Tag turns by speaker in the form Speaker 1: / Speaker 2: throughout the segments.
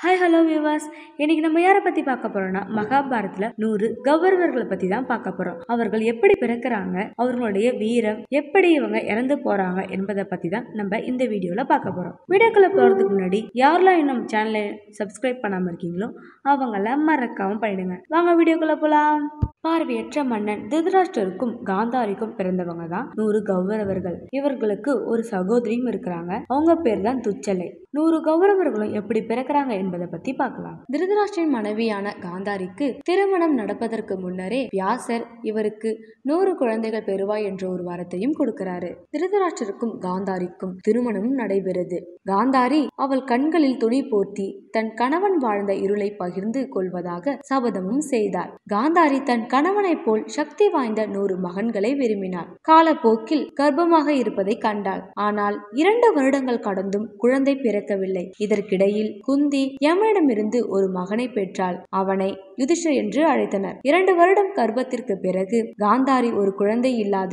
Speaker 1: hi hello விவாஸ் இன்னைக்கு நம்ம யாரை பற்றி பார்க்க போகிறோம்னா மகாபாரத்தில் நூறு கௌரவர்களை பற்றி தான் பார்க்க போகிறோம் அவர்கள் எப்படி பிறக்கிறாங்க அவர்களுடைய வீரம் எப்படி இவங்க இறந்து போகிறாங்க என்பதை பற்றி தான் நம்ம இந்த வீடியோவில் பார்க்க போகிறோம் வீடியோக்களை போகிறதுக்கு முன்னாடி யாரெல்லாம் இன்னும் சேனலை சப்ஸ்கிரைப் பண்ணாமல் இருக்கீங்களோ அவங்கள மறக்காமல் பண்ணிடுங்க வாங்க வீடியோக்குள்ளே போகலாம் பார்வையற்ற மன்னன் திருதராஷ்டருக்கும் காந்தாரிக்கும் பிறந்தவங்க தான் நூறு கௌரவர்கள் இவர்களுக்கு ஒரு சகோதரியும் இருக்கிறாங்க அவங்க பேர் தான் துச்சலை நூறு கௌரவர்களும் எப்படி பிறக்கிறாங்க என்பதை பத்தி பார்க்கலாம் திருதராஷ்டிரின் மனைவியான காந்தாரிக்கு திருமணம் நடப்பதற்கு முன்னரே வியாசர் இவருக்கு நூறு குழந்தைகள் பெறுவாய் என்ற ஒரு வாரத்தையும் கொடுக்கிறாரு திருதராஷ்டருக்கும் காந்தாரிக்கும் திருமணமும் நடைபெறுது காந்தாரி அவள் கண்களில் துணி போர்த்தி தன் கணவன் வாழ்ந்த இருளை பகிர்ந்து கொள்வதாக சபதமும் செய்தார் காந்தாரி தன் கணவனைப் போல் சக்தி வாய்ந்த நூறு மகன்களை விரும்பினாள் காலப்போக்கில் கர்ப்பமாக இருப்பதை கண்டாள் ஆனால் இரண்டு வருடங்கள் கடந்தும் குழந்தை பிறக்கவில்லை இதற்கிடையில் குந்தி யமனிடமிருந்து ஒரு மகனை பெற்றாள் அவனை யுதிஷ என்று அழைத்தனர் இரண்டு வருடம் கர்ப்பத்திற்கு பிறகு காந்தாரி ஒரு குழந்தை இல்லாத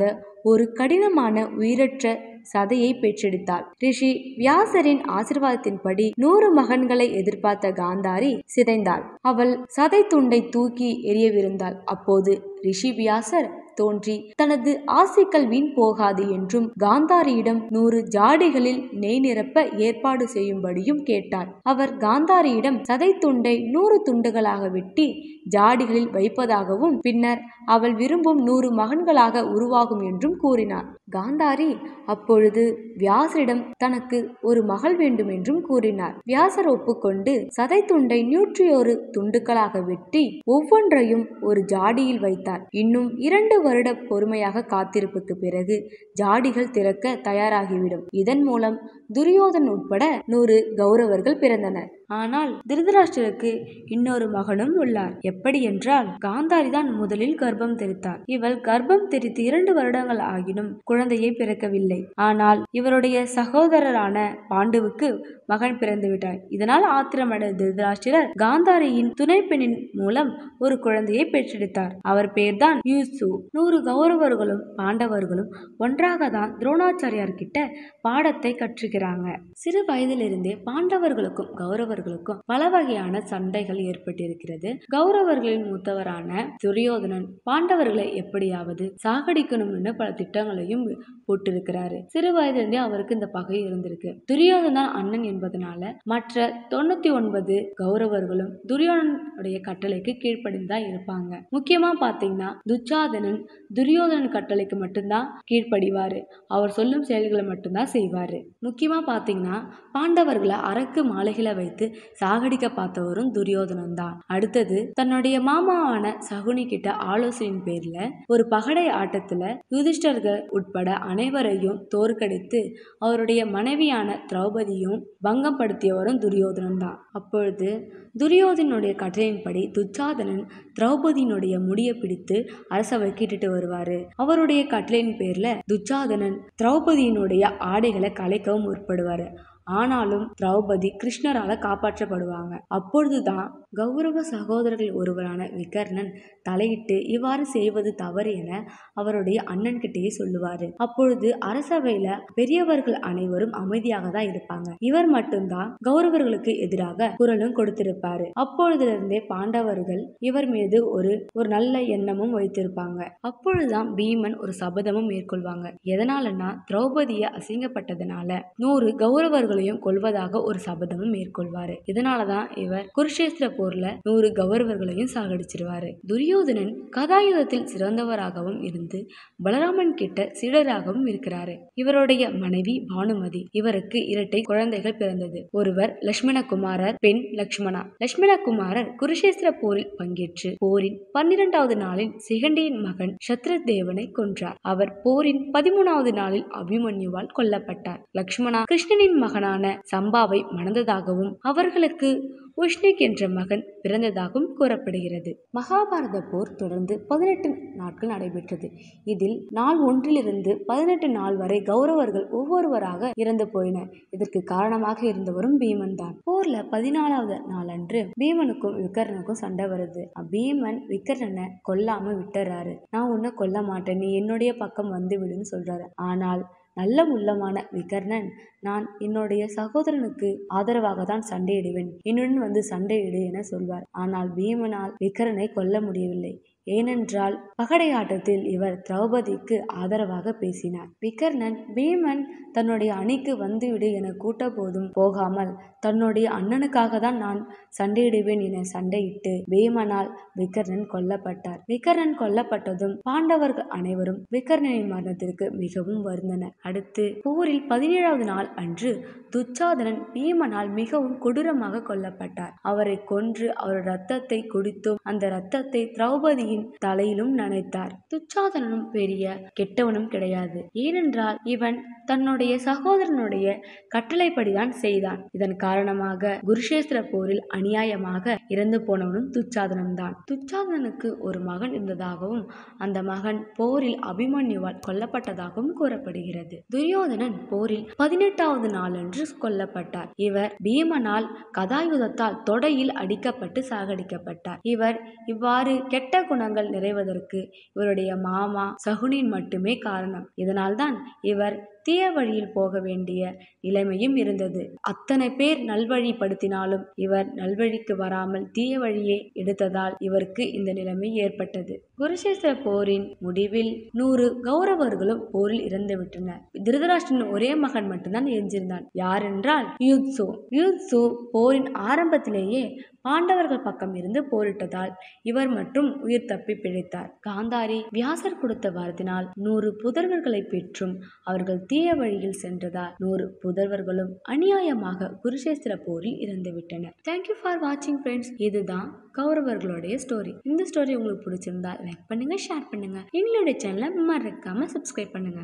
Speaker 1: ஒரு கடினமான உயிரற்ற சதையை பெற்றெடுத்தாள் ரிஷி வியாசரின் ஆசிர்வாதத்தின்படி நூறு மகன்களை எதிர்பார்த்த காந்தாரி சிதைந்தாள் அவள் சதை துண்டை தூக்கி எரியவிருந்தாள் அப்போது ரிஷி வியாசர் தோன்றி தனது ஆசைகள் வீண் போகாது என்றும் காந்தாரியிடம் நூறு ஜாடிகளில் நெய் நிரப்ப ஏற்பாடு செய்யும்படியும் கேட்டார் அவர் காந்தாரியிடம் சதை துண்டை நூறு துண்டுகளாக வெட்டி ஜாடிகளில் வைப்பதாகவும் பின்னர் அவள் விரும்பும் நூறு மகன்களாக உருவாகும் என்றும் கூறினார் காந்தாரி அப்பொழுது வியாசரிடம் தனக்கு ஒரு மகள் வேண்டும் என்றும் கூறினார் வியாசர் ஒப்புக்கொண்டு சதை துண்டை ஒரு துண்டுகளாக வெட்டி ஒவ்வொன்றையும் ஒரு ஜாடியில் வைத்தார் இன்னும் இரண்டு வருட பொறுமையாக காத்திருப்புக்கு பிறகு ஜாடிகள் திறக்க தயாராகிவிடும் இதன் மூலம் துரியோதன் உட்பட நூறு கௌரவர்கள் பிறந்தனர் ஆனால் திருதராஷ்டிரருக்கு இன்னொரு மகனும் உள்ளார் எப்படி என்றால் காந்தாரி தான் முதலில் கர்ப்பம் தெரித்தார் இவள் கர்ப்பம் தெரித்து இரண்டு வருடங்கள் ஆகினும் குழந்தையை பிறக்கவில்லை ஆனால் இவருடைய சகோதரரான பாண்டுவுக்கு மகன் பிறந்துவிட்டார் இதனால் ஆத்திரமடைந்த திருதராஷ்டிரர் காந்தாரியின் துணை பெண்ணின் மூலம் ஒரு குழந்தையை பெற்றெடுத்தார் அவர் பேர்தான் யூசு நூறு கௌரவர்களும் பாண்டவர்களும் ஒன்றாக தான் துரோணாச்சாரியார்கிட்ட பாடத்தை கற்று இருக்கிறாங்க சிறு வயதிலிருந்தே பாண்டவர்களுக்கும் கௌரவர்களுக்கும் பல வகையான சண்டைகள் ஏற்பட்டிருக்கிறது கௌரவர்களின் மூத்தவரான துரியோதனன் பாண்டவர்களை எப்படியாவது சாகடிக்கணும்னு பல திட்டங்களையும் போட்டிருக்கிறாரு சிறு வயதிலிருந்தே அவருக்கு இந்த பகை இருந்திருக்கு துரியோதனன் அண்ணன் என்பதனால மற்ற தொண்ணூத்தி ஒன்பது கௌரவர்களும் துரியோதனுடைய கட்டளைக்கு கீழ்ப்படிந்தா இருப்பாங்க முக்கியமா பாத்தீங்கன்னா துச்சாதனன் துரியோதனன் கட்டளைக்கு மட்டும்தான் கீழ்ப்படிவாரு அவர் சொல்லும் செயல்களை மட்டும்தான் செய்வாரு முக்கிய முக்கியமாக பார்த்தீங்கன்னா பாண்டவர்களை அரக்கு மாளிகையில வைத்து சாகடிக்க பார்த்தவரும் துரியோதனன் தான் அடுத்தது தன்னுடைய மாமாவான சகுனி கிட்ட ஆலோசனையின் பேர்ல ஒரு பகடை ஆட்டத்துல யுதிஷ்டர்கள் உட்பட அனைவரையும் தோற்கடித்து அவருடைய மனைவியான திரௌபதியும் வங்கப்படுத்தியவரும் துரியோதனன் தான் அப்பொழுது துரியோதனுடைய கட்டளையின்படி துச்சாதனன் திரௌபதியினுடைய முடியை பிடித்து அரசவை கேட்டுட்டு வருவாரு அவருடைய கட்டளையின் பேர்ல துச்சாதனன் திரௌபதியினுடைய ஆடைகளை கலைக்கவும் உட்படுவார் ஆனாலும் திரௌபதி கிருஷ்ணரால காப்பாற்றப்படுவாங்க அப்பொழுதுதான் கௌரவ சகோதரர்கள் ஒருவரான விகர்ணன் தலையிட்டு இவ்வாறு செய்வது தவறு என அவருடைய அண்ணன் கிட்டேயே சொல்லுவாரு அப்பொழுது அரசவையில பெரியவர்கள் அனைவரும் அமைதியாக தான் இருப்பாங்க இவர் மட்டும்தான் கௌரவர்களுக்கு எதிராக குரலும் கொடுத்திருப்பாரு அப்பொழுதுல இருந்தே பாண்டவர்கள் இவர் மீது ஒரு ஒரு நல்ல எண்ணமும் வைத்திருப்பாங்க அப்பொழுதுதான் பீமன் ஒரு சபதமும் மேற்கொள்வாங்க எதனாலன்னா திரௌபதிய அசிங்கப்பட்டதுனால நூறு கௌரவர்கள் கௌரவர்களையும் கொள்வதாக ஒரு சபதமும் மேற்கொள்வாரு இதனாலதான் இவர் குருஷேத்திர போர்ல நூறு கௌரவர்களையும் சாகடிச்சிருவாரு துரியோதனன் கதாயுதத்தில் சிறந்தவராகவும் இருந்து பலராமன் கிட்ட சீடராகவும் இருக்கிறாரு இவருடைய மனைவி பானுமதி இவருக்கு இரட்டை குழந்தைகள் பிறந்தது ஒருவர் லட்சுமணகுமாரர் பெண் லட்சுமணா லட்சுமணகுமாரர் குருஷேஸ்திர போரில் பங்கேற்று போரின் பன்னிரண்டாவது நாளில் சிகண்டியின் மகன் சத்ர தேவனை கொன்றார் அவர் போரின் பதிமூணாவது நாளில் அபிமன்யுவால் கொல்லப்பட்டார் லட்சுமணா கிருஷ்ணனின் மகன் மகனான சம்பாவை மணந்ததாகவும் அவர்களுக்கு உஷ்ணிக் என்ற மகன் பிறந்ததாகவும் கூறப்படுகிறது மகாபாரத போர் தொடர்ந்து பதினெட்டு நாட்கள் நடைபெற்றது இதில் நாள் ஒன்றிலிருந்து பதினெட்டு நாள் வரை கௌரவர்கள் ஒவ்வொருவராக இறந்து போயினர் இதற்கு காரணமாக இருந்தவரும் பீமன் தான் போர்ல பதினாலாவது நாளன்று பீமனுக்கும் விக்கரனுக்கும் சண்டை வருது பீமன் விக்கரனை கொல்லாம விட்டுறாரு நான் உன்னை கொல்ல மாட்டேன் நீ என்னுடைய பக்கம் வந்து விடுன்னு சொல்றாரு ஆனால் நல்ல உள்ளமான விகர்ணன் நான் என்னுடைய சகோதரனுக்கு ஆதரவாக தான் சண்டையிடுவேன் என்னுடன் வந்து சண்டையிடு என சொல்வார் ஆனால் பீமனால் விகரனை கொல்ல முடியவில்லை ஏனென்றால் பகடை ஆட்டத்தில் இவர் திரௌபதிக்கு ஆதரவாக பேசினார் விகர்ணன் பீமன் தன்னுடைய அணிக்கு வந்துவிடு என கூட்ட போதும் போகாமல் தன்னுடைய அண்ணனுக்காக தான் நான் சண்டையிடுவேன் என சண்டையிட்டு பீமனால் விகர்ணன் கொல்லப்பட்டார் விகர்ணன் கொல்லப்பட்டதும் பாண்டவர்கள் அனைவரும் விகர்ணனின் மரணத்திற்கு மிகவும் வருந்தனர் அடுத்து போரில் பதினேழாவது நாள் அன்று துச்சாதனன் பீமனால் மிகவும் கொடூரமாக கொல்லப்பட்டார் அவரை கொன்று அவர் ரத்தத்தை குடித்தும் அந்த இரத்தத்தை திரௌபதியின் துரோகியின் தலையிலும் நனைத்தார் துச்சாதனனும் பெரிய கெட்டவனும் கிடையாது ஏனென்றால் இவன் தன்னுடைய சகோதரனுடைய கட்டளைப்படிதான் செய்தான் இதன் காரணமாக குருஷேஸ்திர போரில் அநியாயமாக இறந்து போனவனும் துச்சாதனம் தான் துச்சாதனனுக்கு ஒரு மகன் இருந்ததாகவும் அந்த மகன் போரில் அபிமன்யுவால் கொல்லப்பட்டதாகவும் கூறப்படுகிறது துரியோதனன் போரில் பதினெட்டாவது நாளன்று கொல்லப்பட்டார் இவர் பீமனால் கதாயுதத்தால் தொடையில் அடிக்கப்பட்டு சாகடிக்கப்பட்டார் இவர் இவ்வாறு கெட்ட குண திருமணங்கள் நிறைவதற்கு இவருடைய மாமா சகுனின் மட்டுமே காரணம் இதனால்தான் இவர் தீய வழியில் போக வேண்டிய நிலைமையும் இருந்தது அத்தனை பேர் நல்வழிப்படுத்தினாலும் இவர் நல்வழிக்கு வராமல் தீய வழியே எடுத்ததால் இவருக்கு இந்த நிலைமை ஏற்பட்டது குருசேச போரின் முடிவில் நூறு கௌரவர்களும் போரில் இறந்துவிட்டனர் திருதராஷ்டிரன் ஒரே மகன் மட்டும்தான் எஞ்சிருந்தான் யாரென்றால் யூத்சு யூத்சு போரின் ஆரம்பத்திலேயே பாண்டவர்கள் பக்கம் இருந்து போரிட்டதால் இவர் மற்றும் உயிர் தப்பி பிழைத்தார் காந்தாரி வியாசர் கொடுத்த வாரத்தினால் நூறு புதல்வர்களை பெற்றும் அவர்கள் தீய வழியில் சென்றதால் நூறு புதல்வர்களும் அநியாயமாக குருஷேஸ்திர போரில் இறந்துவிட்டனர் தேங்க்யூ ஃபார் வாட்சிங் ஃப்ரெண்ட்ஸ் இதுதான் கௌரவர்களுடைய ஸ்டோரி இந்த ஸ்டோரி உங்களுக்கு பிடிச்சிருந்தா லைக் பண்ணுங்க ஷேர் பண்ணுங்க எங்களுடைய சேனலை மறக்காம சப்ஸ்கிரைப் பண்ணுங்க